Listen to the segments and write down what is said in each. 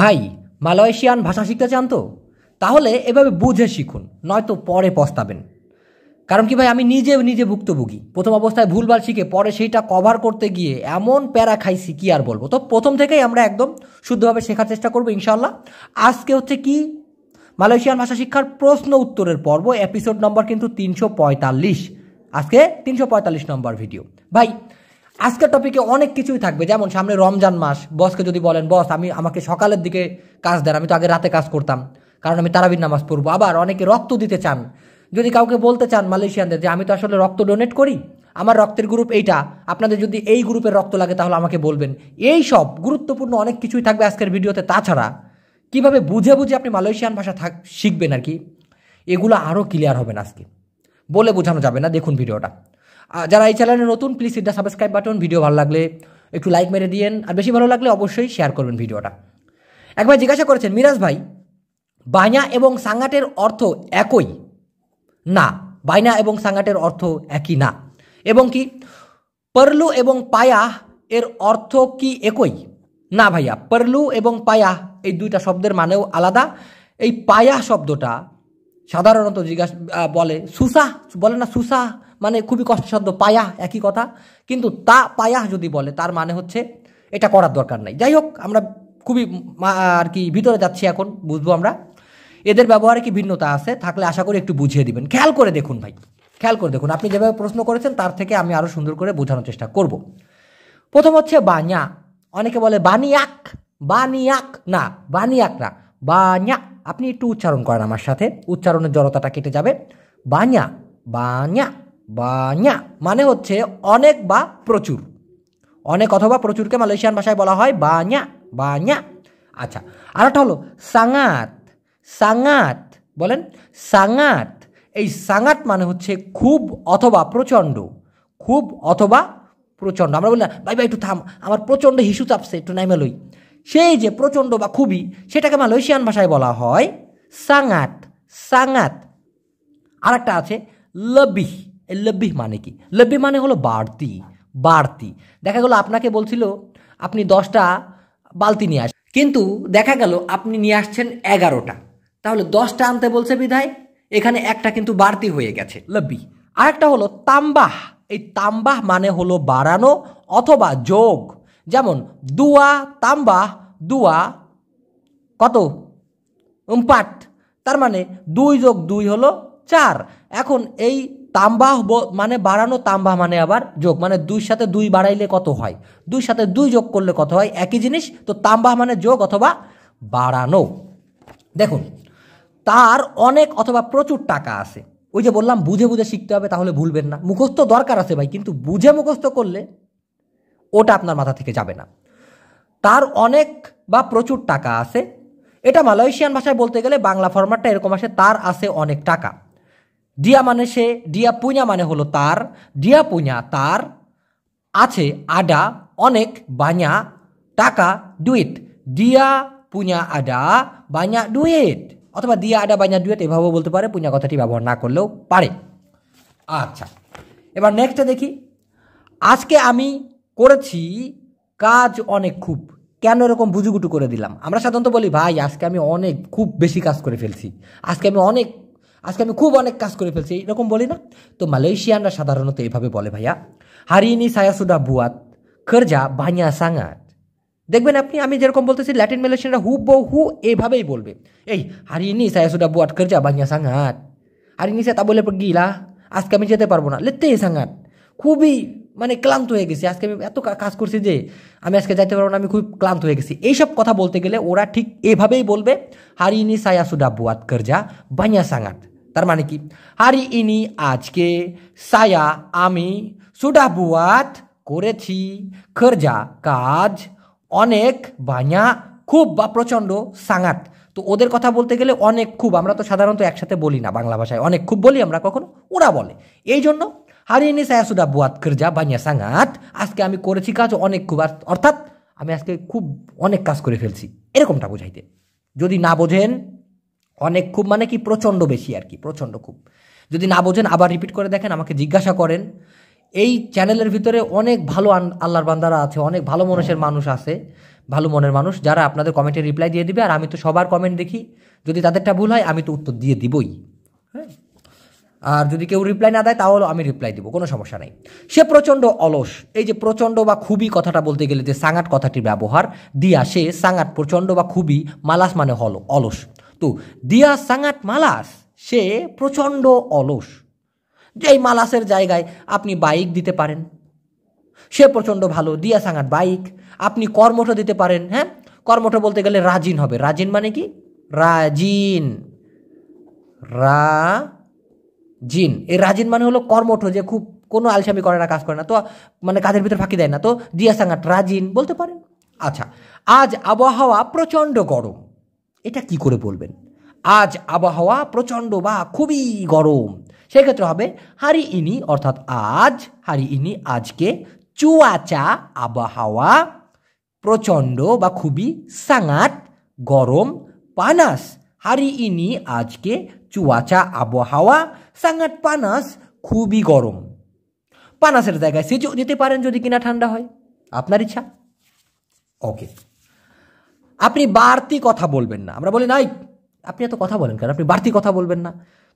ভাই মালয়েশিয়ান ভাষা শিখতে চান তো তাহলে এভাবে বুঝে শিখুন নয়তো পরে পস্তাবেন কারণ কি ভাই আমি নিজে নিজে ভুক্তভোগী প্রথম অবস্থায় ভুলভাল শিখে পরে সেইটা কভার করতে গিয়ে এমন প্যারা খাইছি কি আর বলবো তো প্রথম থেকেই আমরা একদম শুদ্ধভাবে শেখার চেষ্টা করবো ইনশাল্লাহ আজকে হচ্ছে কি মালয়েশিয়ান ভাষা শিক্ষার প্রশ্ন উত্তরের পর্ব এপিসোড নম্বর কিন্তু তিনশো পঁয়তাল্লিশ আজকে তিনশো পঁয়তাল্লিশ নম্বর ভিডিও ভাই আজকের টপিকে অনেক কিছুই থাকবে যেমন সামনে রমজান মাস বসকে যদি বলেন বস আমি আমাকে সকালের দিকে কাজ দেন আমি তো আগে রাতে কাজ করতাম কারণ আমি তারাবির নামাজ পড়বো আবার অনেকে রক্ত দিতে চান যদি কাউকে বলতে চান মালয়েশিয়ানদের যে আমি তো আসলে রক্ত ডোনেট করি আমার রক্তের গ্রুপ এইটা আপনাদের যদি এই গ্রুপের রক্ত লাগে তাহলে আমাকে বলবেন এই সব গুরুত্বপূর্ণ অনেক কিছুই থাকবে আজকের ভিডিওতে তাছাড়া কিভাবে বুঝে বুঝে আপনি মালয়েশিয়ান ভাষা থাক শিখবেন আর কি এগুলো আরও ক্লিয়ার হবেন আজকে বলে বোঝানো যাবে না দেখুন ভিডিওটা যারা এই চ্যানেলে নতুন প্লিজ সিদ্ধা সাবস্ক্রাইব বাটন ভিডিও ভালো লাগলে একটু লাইক মেরে দিয়েন আর বেশি ভালো লাগলে অবশ্যই শেয়ার করবেন ভিডিওটা একবার জিজ্ঞাসা করেছেন মিরাজ ভাই বাইনা এবং সাঙ্গাটের অর্থ একই না বাইনা এবং সাঙ্গাটের অর্থ একই না এবং কি পারলু এবং পায়া এর অর্থ কি একই না ভাইয়া পারলু এবং পায়া এই দুইটা শব্দের মানেও আলাদা এই পায়া শব্দটা সাধারণত জিজ্ঞাসা বলে সুসা বলে না সুসা মানে খুবই কষ্টসাধ্য পায়া একই কথা কিন্তু তা পায়া যদি বলে তার মানে হচ্ছে এটা করার দরকার নাই যাই হোক আমরা খুবই আর কি ভিতরে যাচ্ছি এখন বুঝবো আমরা এদের ব্যবহারে কি ভিন্নতা আছে থাকলে আশা করি একটু বুঝিয়ে দিবেন খেয়াল করে দেখুন ভাই খেয়াল করে দেখুন আপনি যেভাবে প্রশ্ন করেছেন তার থেকে আমি আরও সুন্দর করে বোঝানোর চেষ্টা করব প্রথম হচ্ছে বাঁয়া অনেকে বলে বানিয়াক বানিয়াক না বানিয়াক না বাঁয়া আপনি একটু উচ্চারণ করেন আমার সাথে উচ্চারণের জড়তাটা কেটে যাবে বাঁয়া বাঁয়া বাঞ্য়া মানে হচ্ছে অনেক বা প্রচুর অনেক অথবা প্রচুরকে মালয়েশিয়ান ভাষায় বলা হয় বাঞ্য়া বাঞ্য়া আচ্ছা আর একটা হলো সাঙাত সাঙাত বলেন সাঙাত এই সাঙাত মানে হচ্ছে খুব অথবা প্রচণ্ড খুব অথবা প্রচণ্ড আমরা বললাম ভাই ভাই একটু থাম আমার প্রচণ্ড হিসু চাপছে একটু নাইমে লই সেই যে প্রচণ্ড বা খুবই সেটাকে মালয়েশিয়ান ভাষায় বলা হয় সাঙাত সাঙাত একটা আছে লবিহ লব্বিহ মানে কি লব্বিহ মানে হলো বাড়তি বাড়তি দেখা গেলো আপনাকে বলছিল আপনি দশটা বালতি নিয়ে আস কিন্তু দেখা গেল আপনি নিয়ে আসছেন এগারোটা তাহলে দশটা আনতে বলছে বিধায় এখানে একটা কিন্তু বাড়তি হয়ে গেছে লব্বি আরেকটা হলো তাম্বাহ এই তাম্বাহ মানে হলো বাড়ানো অথবা যোগ যেমন দুয়া তাম্বাহ দুয়া কত পাট তার মানে দুই যোগ দুই হলো চার এখন এই তাম্বাহ মানে বাড়ানো তাম্বাহ মানে আবার যোগ মানে দুই সাথে দুই বাড়াইলে কত হয় দুই সাথে দুই যোগ করলে কত হয় একই জিনিস তো তাম্বাহ মানে যোগ অথবা বাড়ানো দেখুন তার অনেক অথবা প্রচুর টাকা আছে ওই যে বললাম বুঝে বুঝে শিখতে হবে তাহলে ভুলবেন না মুখস্থ দরকার আছে ভাই কিন্তু বুঝে মুখস্থ করলে ওটা আপনার মাথা থেকে যাবে না তার অনেক বা প্রচুর টাকা আছে এটা মালয়েশিয়ান ভাষায় বলতে গেলে বাংলা ফরম্যাটটা এরকম আসে তার আছে অনেক টাকা দিয়া মানে সে দিয়া পুঁয়া মানে হলো তার দিয়া পুঁয়া তার আছে আডা অনেক বাঁয়া টাকা ডুয়েট দিয়া পুঁয়া আডা বাঁয়া ডুয়েট অথবা দিয়া আডা বাঁয়া ডুয়েট এভাবেও বলতে পারে পুঁয়া কথাটি ব্যবহার না করলেও পারে আচ্ছা এবার নেক্সটটা দেখি আজকে আমি করেছি কাজ অনেক খুব কেন এরকম বুঝুগুটু করে দিলাম আমরা সাধারণত বলি ভাই আজকে আমি অনেক খুব বেশি কাজ করে ফেলছি আজকে আমি অনেক আজকে আমি খুব অনেক কাজ করে ফেলছি এরকম বলি না তো মালয়েশিয়ানরা সাধারণত এভাবে বলে ভাইয়া হারিনি সায়াসুডা বুয়াত খরজা ভাইয়া সাঙাত দেখবেন আপনি আমি যেরকম বলতেছি ল্যাটিন মালয়েশিয়ানরা হু বউ হু এভাবেই বলবে এই হারিনি সায়াসুডা বুয়াত খরজা ভাইয়া সাঙাত হারিনি সে তা বলে গিলা আজকে আমি যেতে পারবো না লেতে সাঙাত খুবই মানে ক্লান্ত হয়ে গেছি আজকে আমি এত কাজ করছি যে আমি আজকে যাইতে পারবো না আমি খুব ক্লান্ত হয়ে গেছি এইসব কথা বলতে গেলে ওরা ঠিক এভাবেই বলবে হারিনি সায়াসুডা বুয়াত করজা বানিয়া সাঙাত তার মানে কি হারি ইনি আজকে সায়া আমি সুডা বুয়াত করেছি খরজা কাজ অনেক বাঁয়া খুব বা প্রচণ্ড সাঙাত তো ওদের কথা বলতে গেলে অনেক খুব আমরা তো সাধারণত একসাথে বলি না বাংলা ভাষায় অনেক খুব বলি আমরা কখনো ওরা বলে এই জন্য ইনি সায়া সুডা বুয়াত খরজা বাঁয়া সাঙাত আজকে আমি করেছি কাজ অনেক খুব অর্থাৎ আমি আজকে খুব অনেক কাজ করে ফেলছি এরকমটা বোঝাইতে যদি না বোঝেন অনেক খুব মানে কি প্রচণ্ড বেশি আর কি প্রচণ্ড খুব যদি না বোঝেন আবার রিপিট করে দেখেন আমাকে জিজ্ঞাসা করেন এই চ্যানেলের ভিতরে অনেক ভালো আল্লাহর বান্দারা আছে অনেক ভালো মনের মানুষ আছে ভালো মনের মানুষ যারা আপনাদের কমেন্টে রিপ্লাই দিয়ে দিবে আর আমি তো সবার কমেন্ট দেখি যদি তাদেরটা ভুল হয় আমি তো উত্তর দিয়ে দিবই হ্যাঁ আর যদি কেউ রিপ্লাই না দেয় তাহলে আমি রিপ্লাই দিব কোনো সমস্যা নেই সে প্রচণ্ড অলস এই যে প্রচণ্ড বা খুবই কথাটা বলতে গেলে যে সাঙাট কথাটির ব্যবহার দিয়া সে সাঙাট প্রচণ্ড বা খুবই মালাস মানে হল অলস কিন্তু দিয়া সাঙাত মালাস সে প্রচণ্ড অলস যে এই মালাসের জায়গায় আপনি বাইক দিতে পারেন সে প্রচণ্ড ভালো দিয়া সাঙাত বাইক আপনি কর্মঠ দিতে পারেন হ্যাঁ কর্মঠ বলতে গেলে রাজিন হবে রাজিন মানে কি রাজিন রা জিন এই রাজিন মানে হলো কর্মঠ যে খুব কোনো আলসামি করে না কাজ করে না তো মানে কাজের ভিতরে ফাঁকি দেয় না তো দিয়া সাঙাত রাজিন বলতে পারেন আচ্ছা আজ আবহাওয়া প্রচণ্ড গরম এটা কি করে বলবেন আজ আবহাওয়া প্রচণ্ড বা খুবই গরম সেক্ষেত্রে হবে হারি ইনি অর্থাৎ আজ হারি ইনি আজকে চুয়াচা আবহাওয়া প্রচণ্ড বা খুবই সাঙাট গরম পানাস হারি ইনি আজকে চুয়াচা আবহাওয়া সাঙাট পানাস খুবই গরম পানাসের জায়গায় সেজো দিতে পারেন যদি কিনা ঠান্ডা হয় আপনার ইচ্ছা ওকে আপনি বাড়তি কথা বলবেন না আমরা বলি নাই আপনি এত কথা বলেন কেন আপনি বাড়তি কথা বলবেন না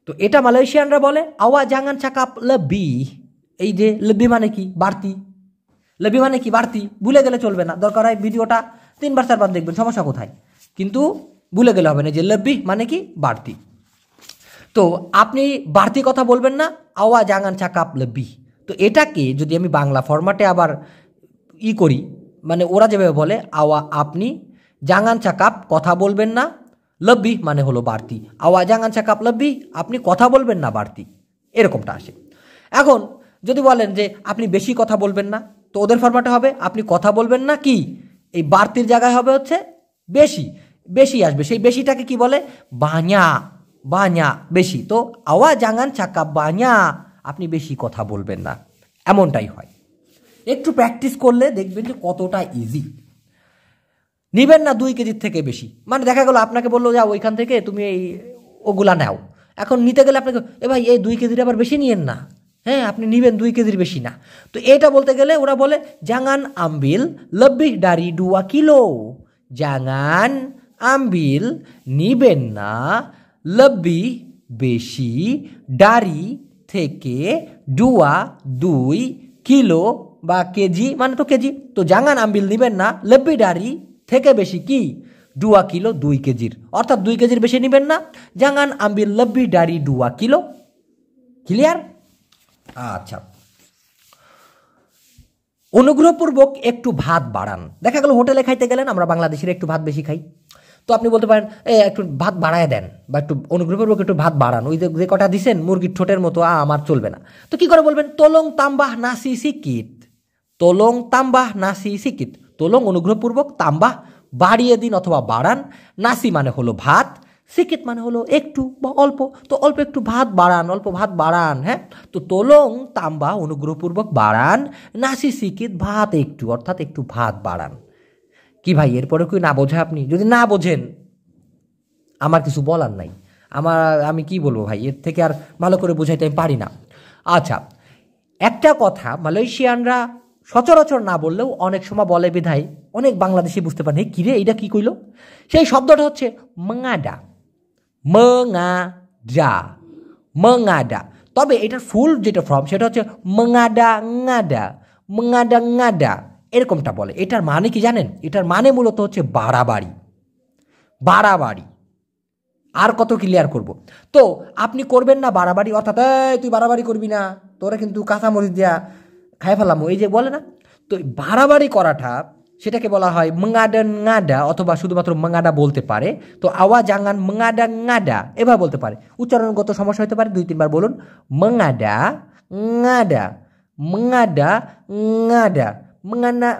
তো এটা মালয়েশিয়ানরা বলে আওয়া জাঙ্গান চাকাপ লবি এই যে লবি মানে কি বাড়তি লবি মানে কি বাড়তি ভুলে গেলে চলবে না দরকার হয় ভিডিওটা তিনবার চারবার দেখবেন সমস্যা কোথায় কিন্তু ভুলে গেলে হবে না যে লবি মানে কি বাড়তি তো আপনি বাড়তি কথা বলবেন না আওয়া জাঙ্গান চাকাপ লবি তো এটাকে যদি আমি বাংলা ফরম্যাটে আবার ই করি মানে ওরা যেভাবে বলে আওয়া আপনি জাঙ্গান চাকাপ কথা বলবেন না লব্বি মানে হলো বাড়তি আওয়া জাঙান চাকাপ লব্বি আপনি কথা বলবেন না বাড়তি এরকমটা আসে এখন যদি বলেন যে আপনি বেশি কথা বলবেন না তো ওদের ফরম্যাটে হবে আপনি কথা বলবেন না কি এই বাড়তির জায়গায় হবে হচ্ছে বেশি বেশি আসবে সেই বেশিটাকে কি বলে বাঁয়া বাঁয়া বেশি তো আওয়া জাঙ্গান ছাকাপ বাঁয়া আপনি বেশি কথা বলবেন না এমনটাই হয় একটু প্র্যাকটিস করলে দেখবেন যে কতটা ইজি নিবেন না দুই কেজির থেকে বেশি মানে দেখা গেলো আপনাকে বললো যা ওইখান থেকে তুমি এই ওগুলা নাও এখন নিতে গেলে আপনাকে এ ভাই এই দুই কেজির আবার বেশি নিয়েন না হ্যাঁ আপনি নিবেন দুই কেজির বেশি না তো এটা বলতে গেলে ওরা বলে জাঙ্গান আম্বিল লব্বি ডারি ডুয়া কিলো জাঙ্গান আম্বিল নিবেন না লব্বি বেশি ডারি থেকে ডুয়া দুই কিলো বা কেজি মানে তো কেজি তো জাঙ্গান আম্বিল নিবেন না লব্বি ডারি থেকে বেশি কি ডুয়া কিলো দুই কেজির অর্থাৎ দুই কেজির বেশি নেবেন না জাঙ্গান আম্বি লব্বি ডারি ডুয়া কিলো ক্লিয়ার আচ্ছা অনুগ্রহপূর্বক একটু ভাত বাড়ান দেখা গেল হোটেলে খাইতে গেলেন আমরা বাংলাদেশের একটু ভাত বেশি খাই তো আপনি বলতে পারেন এ একটু ভাত বাড়ায় দেন বা একটু অনুগ্রহপূর্বক একটু ভাত বাড়ান ওই যে কটা দিছেন মুরগির ঠোঁটের মতো আ আমার চলবে না তো কি করে বলবেন তোলং তাম্বাহ নাসি সিকিত তোলং তাম্বাহ নাসি সিকিত তোলং অনুগ্রহপূর্বক তাম্বা বাড়িয়ে দিন অথবা বাড়ান নাসি মানে হলো ভাত সিকিত মানে হলো একটু বা অল্প তো অল্প একটু ভাত বাড়ান অল্প ভাত বাড়ান হ্যাঁ তো তোলং তাম্বা অনুগ্রহপূর্বক বাড়ান নাসি সিকিত ভাত একটু অর্থাৎ একটু ভাত বাড়ান কি ভাই এরপরে কি না বোঝে আপনি যদি না বোঝেন আমার কিছু বলার নাই আমার আমি কি বলবো ভাই এর থেকে আর ভালো করে বোঝাইতে আমি পারি না আচ্ছা একটা কথা মালয়েশিয়ানরা সচরাচর না বললেও অনেক সময় বলে বিধায় অনেক বাংলাদেশি বুঝতে পারেনি কিরে এটা কি কইল সেই শব্দটা হচ্ছে মাঙাডা মাঙাডা মাঙাডা তবে এটার ফুল যেটা ফর্ম সেটা হচ্ছে মাঙাডা গাডা মাঙাডা গাডা এরকমটা বলে এটার মানে কি জানেন এটার মানে মূলত হচ্ছে বাড়াবাড়ি বাড়াবাড়ি আর কত ক্লিয়ার করব তো আপনি করবেন না বাড়াবাড়ি অর্থাৎ তুই বাড়াবাড়ি করবি না তোরা কিন্তু কাঁচামরিচ দেয়া খাই ফেলাম এই যে বলে না তো বাড়াবাড়ি করাটা সেটাকে বলা হয় মঙ্গাডা ngaডা অথবা শুধুমাত্র মঙ্গাডা বলতে পারে তো আওয়া জাঙ্গান মঙ্গাডা ngaডা এভাবে বলতে পারে উচ্চারণগত সমস্যা হতে পারে দুই তিনবার বলুন মঙ্গাডা ngaডা মঙ্গাডা ngaডা মঙ্গানা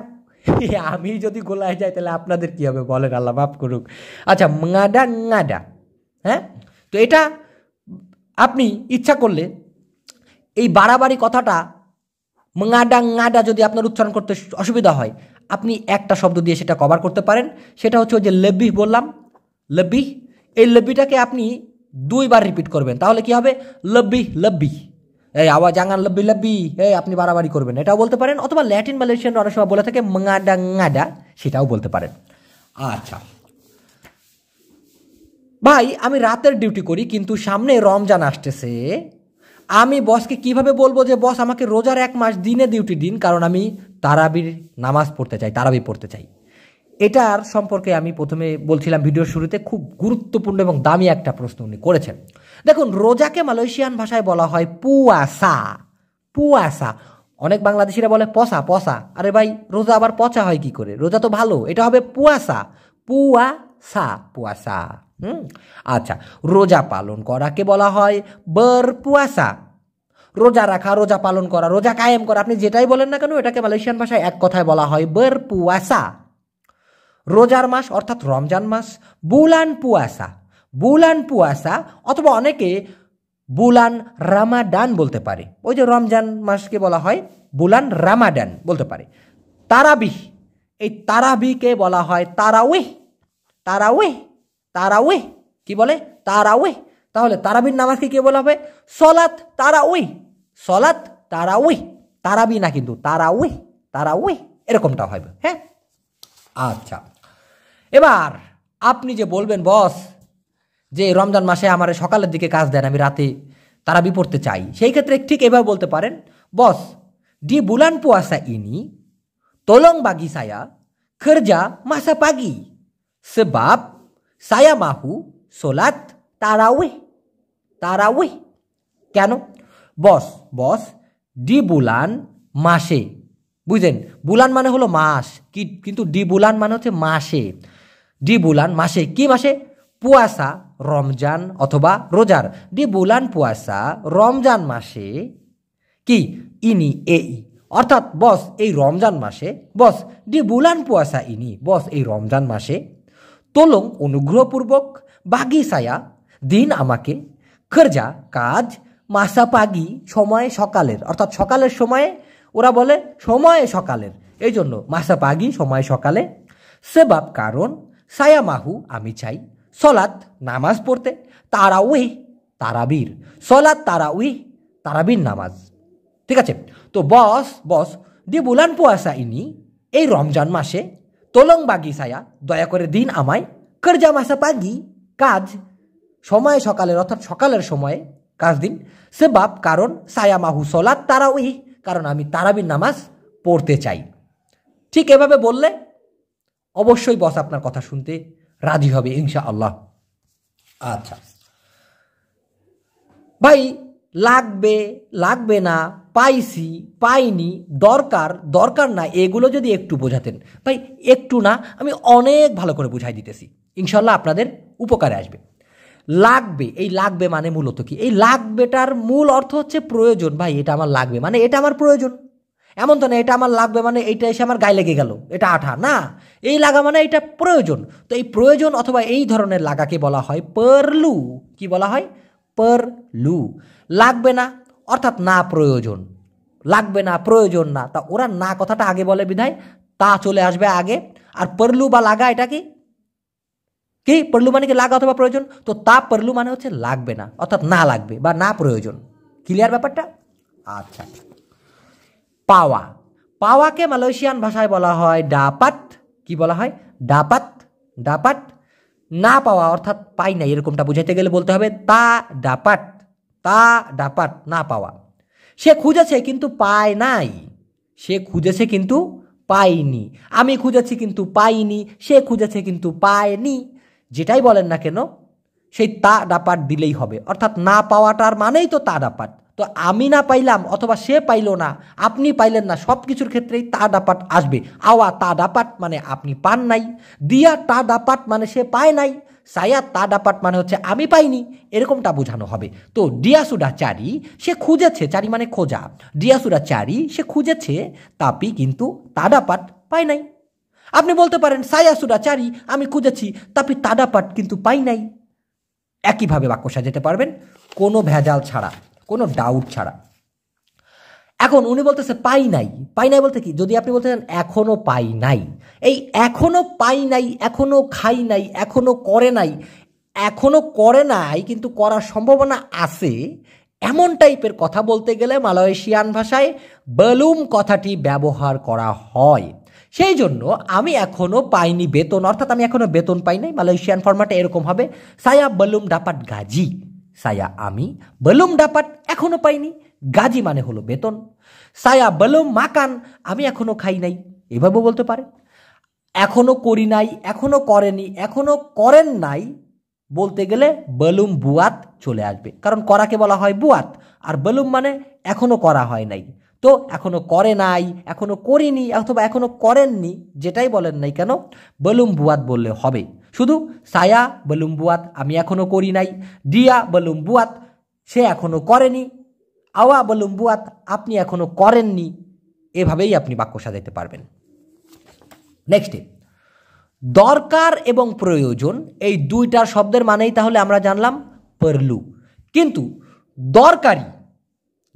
আমি যদি গোলায় যাই তাহলে আপনাদের কী হবে বলেন আল্লাহ মাফ করুক আচ্ছা মঙ্গাডা ngaডা হ্যাঁ তো এটা আপনি ইচ্ছা করলে এই বাড়াবাড়ি কথাটা মাডা গাডা যদি আপনার উচ্চারণ করতে অসুবিধা হয় আপনি একটা শব্দ দিয়ে সেটা কভার করতে পারেন সেটা হচ্ছে ওই যে লেব্বিহ বললাম লব্বি এই লেবিটাকে আপনি দুইবার রিপিট করবেন তাহলে কি হবে লব্বি লব্বি এই আওয়াজ আঙান লব্বি লব্বি এই আপনি বাড়াবাড়ি করবেন এটাও বলতে পারেন অথবা ল্যাটিন মালয়েশিয়ান অনেক সময় বলে থাকে মাডা গাডা সেটাও বলতে পারেন আচ্ছা ভাই আমি রাতের ডিউটি করি কিন্তু সামনে রমজান আসতেছে আমি বসকে কিভাবে বলবো যে বস আমাকে রোজার এক মাস দিনে ডিউটি দিন কারণ আমি তারাবির নামাজ পড়তে চাই তারাবি পড়তে চাই এটার সম্পর্কে আমি প্রথমে বলছিলাম ভিডিওর শুরুতে খুব গুরুত্বপূর্ণ এবং দামি একটা প্রশ্ন উনি করেছেন দেখুন রোজাকে মালয়েশিয়ান ভাষায় বলা হয় পুয়াসা পুয়াসা অনেক বাংলাদেশিরা বলে পসা পসা আরে ভাই রোজা আবার পচা হয় কি করে রোজা তো ভালো এটা হবে পুয়াসা পুয়াসা পুয়াসা হুম আচ্ছা রোজা পালন করাকে বলা হয় বর পুয়াসা রোজা রাখা রোজা পালন করা রোজা কায়েম করা আপনি যেটাই বলেন না কেন এটাকে মালয়েশিয়ান ভাষায় এক কথায় বলা হয় বর পুয়াসা রোজার মাস অর্থাৎ রমজান মাস বুলান পুয়াসা বুলান পুয়াসা অথবা অনেকে বুলান রামাডান বলতে পারে ওই যে রমজান মাসকে বলা হয় বুলান রামাডান বলতে পারে তারাবিহ এই তারাবিকে বলা হয় তারাউহ তারাউহ তারা তারাউয়ে কি বলে তারা তারাউয়ে তাহলে তারাবির নামাজকে কে বলা হবে সলাত তারাউই সলাত ওই তারাবি না কিন্তু তারা তারা ওই এরকমটা হবে হ্যাঁ আচ্ছা এবার আপনি যে বলবেন বস যে রমজান মাসে আমার সকালের দিকে কাজ দেন আমি রাতে তারাবি পড়তে চাই সেই ক্ষেত্রে ঠিক এভাবে বলতে পারেন বস ডি বুলান পুয়াশা ইনি tolong bagi খরজা মাসা পাগি সে বাপ saya mahu solat tarawih. Tarawih. কেন বস বস ডি বুলান মাসে বুঝলেন বুলান মানে হলো মাস কি কিন্তু ডি বুলান মানে হচ্ছে মাসে ডি বুলান মাসে কি মাসে পুয়াসা রমজান অথবা রোজার ডি বুলান পুয়াসা রমজান মাসে কি ইনি এই অর্থাৎ বস এই রমজান মাসে বস ডি বুলান পুয়াশা ইনি বস এই রমজান মাসে তোলং অনুগ্রহপূর্বক বাগি সায়া দিন আমাকে খরজা কাজ মাসা পাগি সময় সকালের অর্থাৎ সকালের সময়ে ওরা বলে সময়ে সকালের এই জন্য মাসা পাগি সময় সকালে সেবাব কারণ সায়া মাহু আমি চাই সলাৎ নামাজ পড়তে তারা তারাবীর সলাত সলাৎ উই তারাবীর নামাজ ঠিক আছে তো বস বস দি বুলান পোয়াসা ইনি এই রমজান মাসে তলং বাগি সায়া দয়া করে দিন আমায় কর্জা মাসা পাগি কাজ সময় সকালের অর্থাৎ সকালের সময়ে কাজ দিন সে বাপ কারণ সায়া মাহু সলাদ ওই কারণ আমি তারাবির নামাজ পড়তে চাই ঠিক এভাবে বললে অবশ্যই বস আপনার কথা শুনতে রাজি হবে ইনশা আল্লাহ আচ্ছা ভাই লাগবে লাগবে না পাইছি পাইনি দরকার দরকার না এগুলো যদি একটু বোঝাতেন ভাই একটু না আমি অনেক ভালো করে বুঝাই দিতেছি ইনশাল্লাহ আপনাদের উপকারে আসবে লাগবে এই লাগবে মানে মূলত কি এই লাগবেটার মূল অর্থ হচ্ছে প্রয়োজন ভাই এটা আমার লাগবে মানে এটা আমার প্রয়োজন এমন তো না এটা আমার লাগবে মানে এইটা এসে আমার গায়ে লেগে গেল এটা আঠা না এই লাগা মানে এটা প্রয়োজন তো এই প্রয়োজন অথবা এই ধরনের লাগাকে বলা হয় পারলু কি বলা হয় পারলু লাগবে না অর্থাৎ না প্রয়োজন লাগবে না প্রয়োজন না তা ওরা না কথাটা আগে বলে বিধায় তা চলে আসবে আগে আর পরলু বা লাগা এটা কি কি পরলু মানে কি লাগা অথবা প্রয়োজন তো তা পরলু মানে হচ্ছে লাগবে না অর্থাৎ না লাগবে বা না প্রয়োজন ক্লিয়ার ব্যাপারটা আচ্ছা পাওয়া পাওয়াকে মালয়েশিয়ান ভাষায় বলা হয় ডাপাত কি বলা হয় ডাপাত ডাপাত না পাওয়া অর্থাৎ পাই না এরকমটা বুঝাইতে গেলে বলতে হবে তা ডাপাট তা ডাপাট না পাওয়া সে খুঁজেছে কিন্তু পায় নাই সে খুঁজেছে কিন্তু পাইনি আমি খুঁজেছি কিন্তু পাইনি সে খুঁজেছে কিন্তু পায়নি যেটাই বলেন না কেন সেই তা ডাপাট দিলেই হবে অর্থাৎ না পাওয়াটার মানেই তো তা ডাপাট তো আমি না পাইলাম অথবা সে পাইল না আপনি পাইলেন না সব কিছুর ক্ষেত্রেই তা ডাপাট আসবে আওয়া তা ডাপাট মানে আপনি পান নাই দিয়া তা ডাপাট মানে সে পায় নাই সায়া তা ডাপাট মানে হচ্ছে আমি পাইনি এরকমটা বোঝানো হবে তো ডিয়াসুডা চারি সে খুঁজেছে চারি মানে খোঁজা ডিয়াসুডা চারি সে খুঁজেছে তাপি কিন্তু তা ডাপাট পায় নাই আপনি বলতে পারেন সায়াসুডা চারি আমি খুঁজেছি তাপি তাডাপাট কিন্তু পাই নাই একইভাবে বাক্য সাজাতে পারবেন কোনো ভেজাল ছাড়া কোনো ডাউট ছাড়া এখন উনি বলতেছে পাই নাই পাই নাই বলতে কি যদি আপনি বলতে চান এখনও পাই নাই এই এখনও পাই নাই এখনও খাই নাই এখনও করে নাই এখনও করে নাই কিন্তু করার সম্ভাবনা আছে এমন টাইপের কথা বলতে গেলে মালয়েশিয়ান ভাষায় বেলুম কথাটি ব্যবহার করা হয় সেই জন্য আমি এখনও পাইনি বেতন অর্থাৎ আমি এখনও বেতন পাই নাই মালয়েশিয়ান ফরম্যাটে এরকম হবে সায়া বেলুম ডাপাট গাজি সায়া আমি বলুম ডাপাট এখনও পাইনি গাজি মানে হলো বেতন সায়া বলুম মাকান আমি এখনও খাই নাই এভাবে বলতে পারে এখনও করি নাই এখনও করেনি এখনো করেন নাই বলতে গেলে বলুম বুয়াত চলে আসবে কারণ করাকে বলা হয় বুয়াত আর বলুম মানে এখনও করা হয় নাই তো এখনও করে নাই এখনও করিনি অথবা এখনও করেননি যেটাই বলেন নাই কেন বলুম বুয়াত বললে হবে শুধু সায়া বলুম বুয়াত আমি এখনও করি নাই দিয়া বলুম বুয়াত সে এখনও করেনি আওয়া বলুম বুয়াত আপনি এখনও করেননি এভাবেই আপনি বাক্য সাজাইতে পারবেন নেক্সট দরকার এবং প্রয়োজন এই দুইটা শব্দের মানেই তাহলে আমরা জানলাম পারলু কিন্তু দরকারি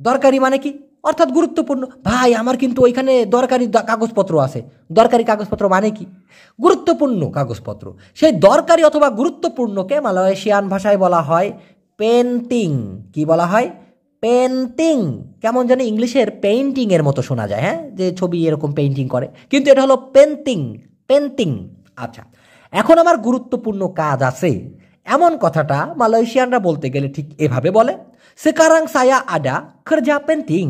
দরকারি মানে কি অর্থাৎ গুরুত্বপূর্ণ ভাই আমার কিন্তু ওইখানে দরকারি কাগজপত্র আছে দরকারি কাগজপত্র মানে কি গুরুত্বপূর্ণ কাগজপত্র সেই দরকারি অথবা গুরুত্বপূর্ণকে মালয়েশিয়ান ভাষায় বলা হয় পেন্টিং কি বলা হয় পেন্টিং কেমন যেন ইংলিশের পেইন্টিংয়ের মতো শোনা যায় হ্যাঁ যে ছবি এরকম পেন্টিং করে কিন্তু এটা হলো পেন্টিং পেন্টিং আচ্ছা এখন আমার গুরুত্বপূর্ণ কাজ আছে এমন কথাটা মালয়েশিয়ানরা বলতে গেলে ঠিক এভাবে বলে সেকারাং সায়া আডা খরজা পেন্টিং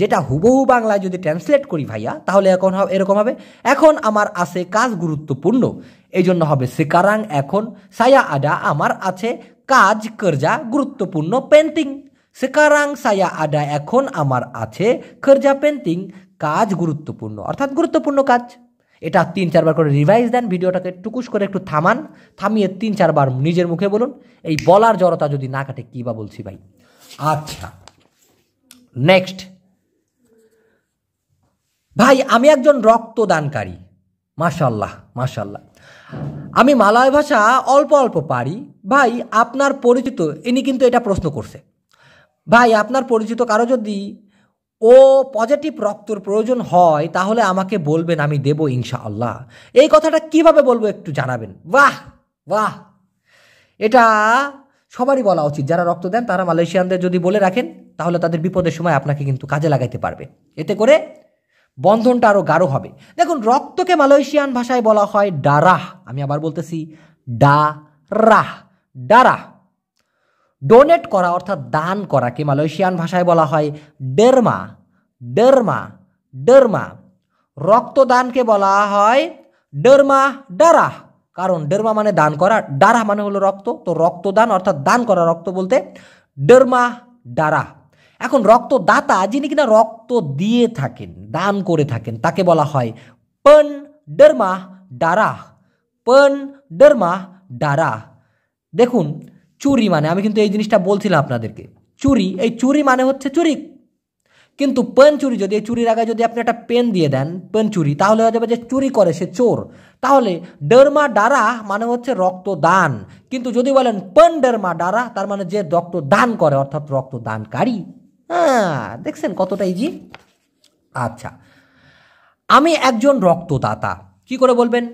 যেটা হুবহু বাংলায় যদি ট্রান্সলেট করি ভাইয়া তাহলে এখন এরকম হবে এখন আমার আছে কাজ গুরুত্বপূর্ণ এই জন্য হবে সেকারাং এখন সায়া আডা আমার আছে কাজ কর্জা গুরুত্বপূর্ণ পেন্টিং সেকারাং সায়া আডা এখন আমার আছে খরজা পেন্টিং কাজ গুরুত্বপূর্ণ অর্থাৎ গুরুত্বপূর্ণ কাজ এটা তিন চারবার করে রিভাইজ দেন ভিডিওটাকে টুকুস করে একটু থামান থামিয়ে তিন চারবার নিজের মুখে বলুন এই বলার জড়তা যদি না কাটে কী বা বলছি ভাই আচ্ছা নেক্সট ভাই আমি একজন রক্তদানকারী মাশাল্লাহ মাশাল্লাহ আমি মালয় ভাষা অল্প অল্প পারি ভাই আপনার পরিচিত ইনি কিন্তু এটা প্রশ্ন করছে ভাই আপনার পরিচিত কারো যদি ও পজিটিভ রক্তর প্রয়োজন হয় তাহলে আমাকে বলবেন আমি দেব ইনশা আল্লাহ এই কথাটা কিভাবে বলবো একটু জানাবেন বাহ বাহ এটা সবারই বলা উচিত যারা রক্ত দেন তারা মালয়েশিয়ানদের যদি বলে রাখেন তাহলে তাদের বিপদের সময় আপনাকে কিন্তু কাজে লাগাইতে পারবে এতে করে বন্ধনটা আরও গাঢ় হবে দেখুন রক্তকে মালয়েশিয়ান ভাষায় বলা হয় ডারাহ আমি আবার বলতেছি ডা রাহ ডারাহ ডোনেট করা অর্থাৎ দান করাকে মালয়েশিয়ান ভাষায় বলা হয় ডেরমা ডেরমা ডেরমা রক্তদানকে বলা হয় ডেরমা ডারাহ কারণ ডেরমা মানে দান করা ডারা মানে হলো রক্ত তো রক্তদান অর্থাৎ দান করা রক্ত বলতে ডেরমা ডারা এখন রক্তদাতা যিনি কিনা রক্ত দিয়ে থাকেন দান করে থাকেন তাকে বলা হয় পন ডেরমা ডারা পন ডেরমা ডারা দেখুন চুরি মানে আমি কিন্তু এই জিনিসটা বলছিলাম আপনাদেরকে চুরি এই চুরি মানে হচ্ছে চুরি কিন্তু পেন চুরি যদি এই চুরির আগে যদি আপনি একটা পেন দিয়ে দেন পেন চুরি তাহলে হয়ে যাবে যে চুরি করে সে চোর তাহলে ডেরমা ডারা মানে হচ্ছে রক্ত দান কিন্তু যদি বলেন পেন ডেরমা ডারা তার মানে যে রক্ত দান করে অর্থাৎ রক্ত দানকারী হ্যাঁ দেখছেন কতটা ইজি আচ্ছা আমি একজন রক্তদাতা কি করে বলবেন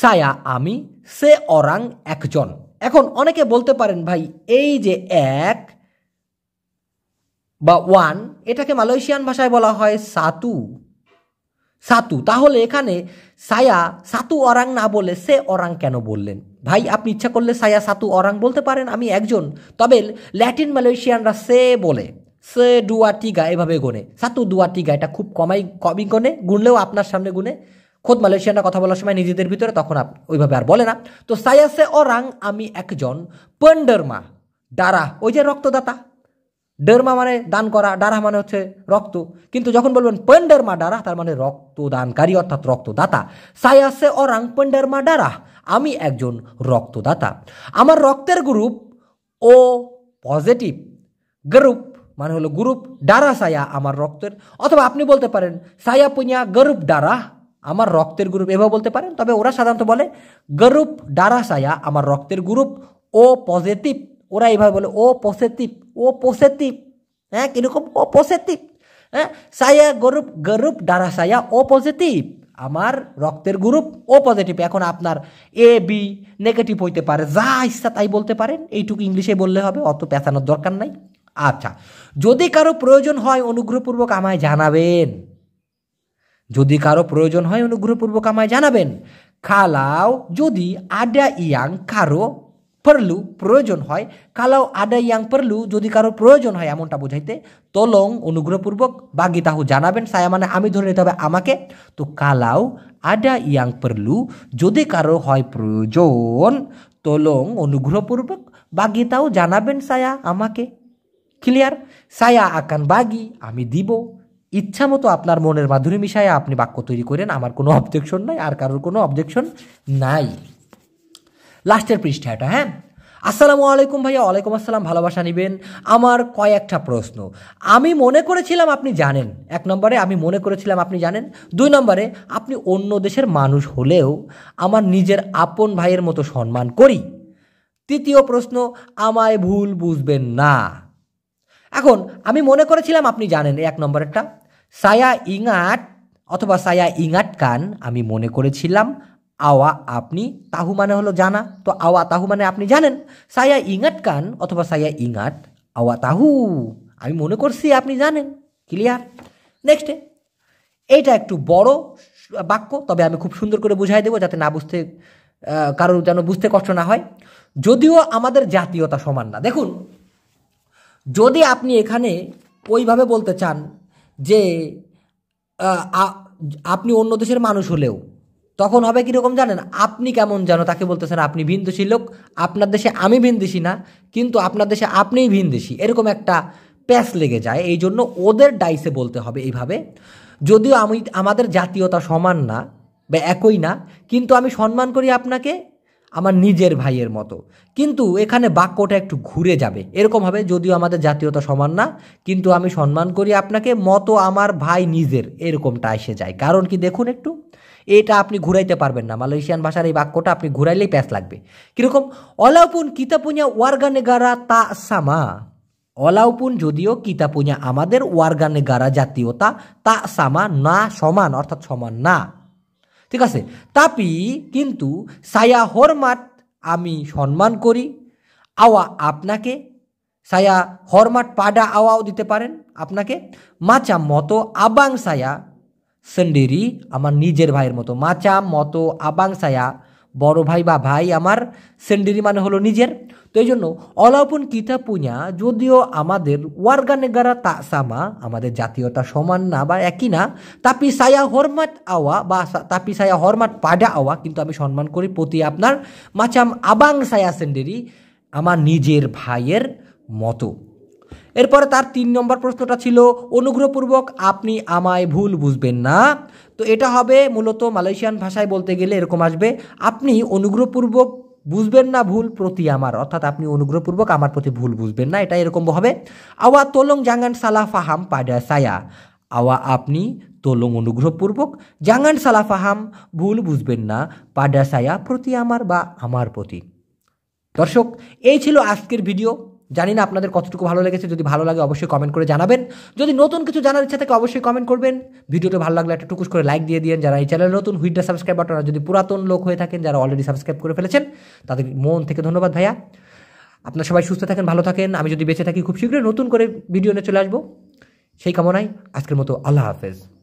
সায়া আমি সে অরাং একজন এখন অনেকে বলতে পারেন ভাই এই যে এক বা ওয়ান এটাকে মালয়েশিয়ান ভাষায় বলা হয় সাতু সাতু তাহলে এখানে সায়া সাতু অরাং না বলে সে অরাং কেন বললেন ভাই আপনি ইচ্ছা করলে সায়া সাতু অরাং বলতে পারেন আমি একজন তবে ল্যাটিন মালয়েশিয়ানরা সে বলে সে ডুয়াটিগা এভাবে গোনে সাতু ডুয়াটিগা এটা খুব কমাই কমই গোনে গুনলেও আপনার সামনে গুনে খোদ মালয়েশিয়ানরা কথা বলার সময় নিজেদের ভিতরে তখন ওইভাবে আর বলে না তো সায়া সে অরাং আমি একজন পন্ডারমা ডারা ওই যে রক্তদাতা ডেরমা মানে দান করা ডারা মানে হচ্ছে রক্ত কিন্তু যখন বলবেন পেন্ডারমা ডারা তার মানে রক্তদানকারী অর্থাৎ রক্তদাতা সাই আছে অরাং পেন্ডারমা ডারা আমি একজন রক্তদাতা আমার রক্তের গ্রুপ ও পজিটিভ গ্রুপ মানে হলো গ্রুপ ডারা সায়া আমার রক্তের অথবা আপনি বলতে পারেন সায়া পুনিয়া গরুপ ডারা আমার রক্তের গ্রুপ এভাবে বলতে পারেন তবে ওরা সাধারণত বলে গরুপ ডারা সায়া আমার রক্তের গ্রুপ ও পজিটিভ ওরা এইভাবে বলে ও পসেতিপ ও পসেতিপ হ্যাঁ কীরকম ও পসেতিপ হ্যাঁ সায়া গরুপ গরুপ ডারা সায়া ও পজিটিভ আমার রক্তের গ্রুপ ও পজিটিভ এখন আপনার এ বি নেগেটিভ হইতে পারে যা ইচ্ছা তাই বলতে পারেন এইটুকু ইংলিশে বললে হবে অত পেঁচানোর দরকার নাই আচ্ছা যদি কারো প্রয়োজন হয় অনুগ্রহপূর্বক আমায় জানাবেন যদি কারো প্রয়োজন হয় অনুগ্রহপূর্বক আমায় জানাবেন খালাও যদি আডা ইয়াং কারো পারলু প্রয়োজন হয় কালাও আডা ইয়াং পারলু যদি কারোর প্রয়োজন হয় এমনটা বোঝাইতে তলং অনুগ্রহপূর্বক বাগি তাহু জানাবেন সায়া মানে আমি ধরে নিতে হবে আমাকে তো কালাও আডা ইয়াং পারলু যদি কারো হয় প্রয়োজন তলং অনুগ্রহপূর্বক বাগি তাও জানাবেন সায়া আমাকে ক্লিয়ার সায়া আকান বাগি আমি দিব ইচ্ছা মতো আপনার মনের মাধুরী মিশায় আপনি বাক্য তৈরি করেন আমার কোনো অবজেকশন নাই আর কারোর কোনো অবজেকশন নাই লাস্টের পৃষ্ঠা এটা হ্যাঁ আসসালামু আলাইকুম ভাইয়া ওয়ালাইকুম আসসালাম ভালোবাসা নেবেন আমার কয়েকটা প্রশ্ন আমি মনে করেছিলাম আপনি জানেন এক নম্বরে আমি মনে করেছিলাম আপনি জানেন দুই নম্বরে আপনি অন্য দেশের মানুষ হলেও আমার নিজের আপন ভাইয়ের মতো সম্মান করি তৃতীয় প্রশ্ন আমায় ভুল বুঝবেন না এখন আমি মনে করেছিলাম আপনি জানেন এক নম্বরেরটা সায়া ইঙাট অথবা সায়া ইঙাট কান আমি মনে করেছিলাম আওয়া আপনি তাহু মানে হলো জানা তো আওয়া তাহু মানে আপনি জানেন সায়া ইঙ্গাট কান অথবা সায়া ইঙাট আওয়া তাহু আমি মনে করছি আপনি জানেন ক্লিয়ার নেক্সটে এইটা একটু বড় বাক্য তবে আমি খুব সুন্দর করে বুঝাই দেবো যাতে না বুঝতে কারোর যেন বুঝতে কষ্ট না হয় যদিও আমাদের জাতীয়তা সমান না দেখুন যদি আপনি এখানে ওইভাবে বলতে চান যে আপনি অন্য দেশের মানুষ হলেও তখন হবে কীরকম জানেন আপনি কেমন যেন তাকে বলতেছেন আপনি ভিনদেশী লোক আপনার দেশে আমি ভিনদেশি না কিন্তু আপনার দেশে আপনিই ভিনদেশি এরকম একটা প্যাস লেগে যায় এই জন্য ওদের ডাইসে বলতে হবে এইভাবে যদিও আমি আমাদের জাতীয়তা সমান না বা একই না কিন্তু আমি সম্মান করি আপনাকে আমার নিজের ভাইয়ের মতো কিন্তু এখানে বাক্যটা একটু ঘুরে যাবে এরকম হবে যদিও আমাদের জাতীয়তা সমান না কিন্তু আমি সম্মান করি আপনাকে মতো আমার ভাই নিজের এরকমটা এসে যায় কারণ কি দেখুন একটু এটা আপনি ঘুরাইতে পারবেন না মালয়েশিয়ান ভাষার এই বাক্যটা আপনি ঘুরাইলেই প্যাস লাগবে কীরকম অলাউপুন কিতাপুনিয়া ওয়ার্গানেগারা তা সামা অলাউপুন যদিও কিতাপুনিয়া আমাদের ওয়ার্গানেগারা জাতীয়তা তা সামা না সমান অর্থাৎ সমান না ঠিক আছে তাপি কিন্তু সায়া হরমাত আমি সম্মান করি আওয়া আপনাকে সায়া হরমাট পাডা আওয়াও দিতে পারেন আপনাকে মাচা মতো আবাং সায়া সেন্ডেরি আমার নিজের ভাইয়ের মতো মাচা মতো আবাং সায়া বড় ভাই বা ভাই আমার সেন্ডেরি মানে হলো নিজের তো এই জন্য অলাপন কিতা পুঁয়া যদিও আমাদের ওয়ার্গানেগারা তা সামা আমাদের জাতীয়তা সমান না বা একই না তাপি সায়া হরমাট আওয়া বা তাপি সায়া হরমাট পাডা আওয়া কিন্তু আমি সম্মান করি প্রতি আপনার মাচাম আবাং সায়া সেন্ডেরি আমার নিজের ভাইয়ের মতো এরপরে তার তিন নম্বর প্রশ্নটা ছিল অনুগ্রহপূর্বক আপনি আমায় ভুল বুঝবেন না তো এটা হবে মূলত মালয়েশিয়ান ভাষায় বলতে গেলে এরকম আসবে আপনি অনুগ্রহপূর্বক বুঝবেন না ভুল প্রতি আমার অর্থাৎ আপনি অনুগ্রহপূর্বক আমার প্রতি ভুল বুঝবেন না এটা এরকম হবে আওয়া তোলং জাঙ্গান সালা ফাহাম পাডা সায়া আওয়া আপনি তোলং অনুগ্রহপূর্বক জাঙ্গান সালা ফাহাম ভুল বুঝবেন না পাডা সায়া প্রতি আমার বা আমার প্রতি দর্শক এই ছিল আজকের ভিডিও জানি না আপনাদের কতটুকু ভালো লেগেছে যদি ভালো লাগে অবশ্যই কমেন্ট করে জানাবেন যদি নতুন কিছু জানার ইচ্ছা থাকে অবশ্যই কমেন্ট করবেন ভিডিওটা ভালো লাগলে একটা টুকুস করে লাইক দিয়ে দিন যারা এই চ্যানেল নতুন হুইটটা সাবস্ক্রাইব বাটন যদি পুরাতন লোক হয়ে থাকেন যারা অলরেডি সাবস্ক্রাইব করে ফেলেছেন তাদের মন থেকে ধন্যবাদ ভাইয়া আপনারা সবাই সুস্থ থাকেন ভালো থাকেন আমি যদি বেঁচে থাকি খুব শীঘ্রই নতুন করে ভিডিও নিয়ে চলে আসবো সেই কামনায় আজকের মতো আল্লাহ হাফেজ